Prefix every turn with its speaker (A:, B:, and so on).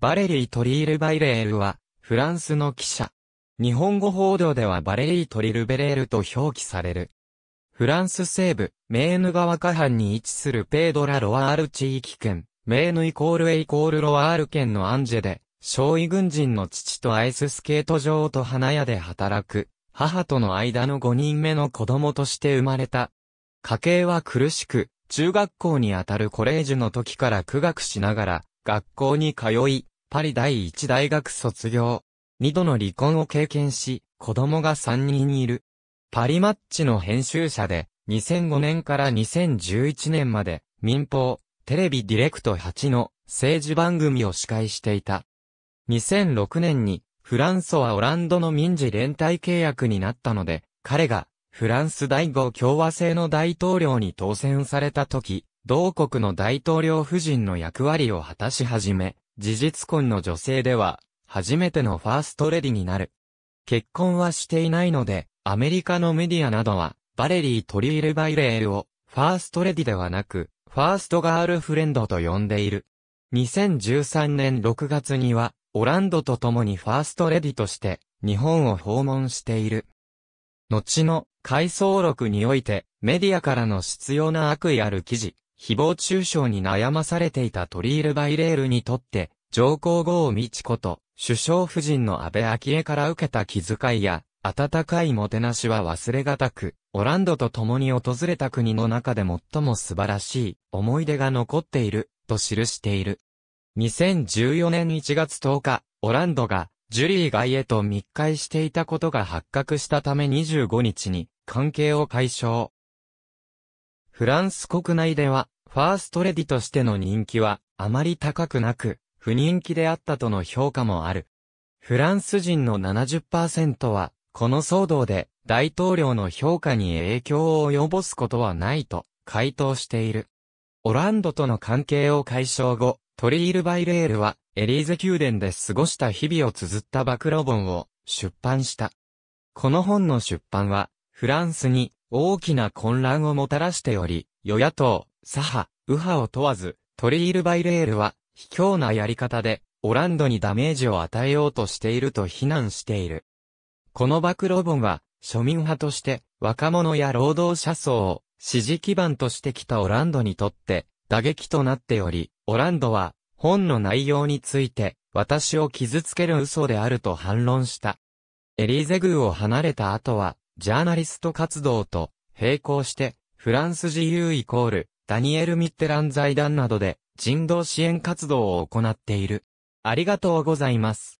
A: バレリー・トリール・バイレールは、フランスの記者。日本語報道ではバレリー・トリルベレールと表記される。フランス西部、メーヌ川下畔に位置するペードラ・ロワール地域圏、メーヌイコールエイコールロワール県のアンジェで、少尉軍人の父とアイススケート場と花屋で働く、母との間の5人目の子供として生まれた。家計は苦しく、中学校にあたるコレージュの時から苦学しながら、学校に通い、パリ第一大学卒業。二度の離婚を経験し、子供が三人いる。パリマッチの編集者で、2005年から2011年まで、民放、テレビディレクト8の政治番組を司会していた。2006年に、フランスはオランドの民事連帯契約になったので、彼が、フランス第五共和制の大統領に当選された時、同国の大統領夫人の役割を果たし始め、事実婚の女性では、初めてのファーストレディになる。結婚はしていないので、アメリカのメディアなどは、バレリー・トリール・バイレールを、ファーストレディではなく、ファーストガールフレンドと呼んでいる。2013年6月には、オランドと共にファーストレディとして、日本を訪問している。後の、回想録において、メディアからの必要な悪意ある記事、誹謗中傷に悩まされていたトリール・バイレールにとって、上皇后美智子と、首相夫人の安倍昭恵から受けた気遣いや、温かいもてなしは忘れがたく、オランドと共に訪れた国の中で最も素晴らしい思い出が残っている、と記している。2014年1月10日、オランドがジュリー街へと密会していたことが発覚したため25日に関係を解消。フランス国内では、ファーストレディとしての人気はあまり高くなく、不人気であったとの評価もある。フランス人の70%は、この騒動で大統領の評価に影響を及ぼすことはないと回答している。オランドとの関係を解消後、トリール・バイレールはエリーゼ宮殿で過ごした日々を綴った暴露本を出版した。この本の出版は、フランスに大きな混乱をもたらしており、与野党、左派、右派を問わず、トリール・バイレールは卑怯なやり方で、オランドにダメージを与えようとしていると非難している。この暴露本は、庶民派として、若者や労働者層を、支持基盤としてきたオランドにとって、打撃となっており、オランドは、本の内容について、私を傷つける嘘であると反論した。エリーゼ宮を離れた後は、ジャーナリスト活動と、並行して、フランス自由イコール、ダニエル・ミッテラン財団などで、人道支援活動を行っている。ありがとうございます。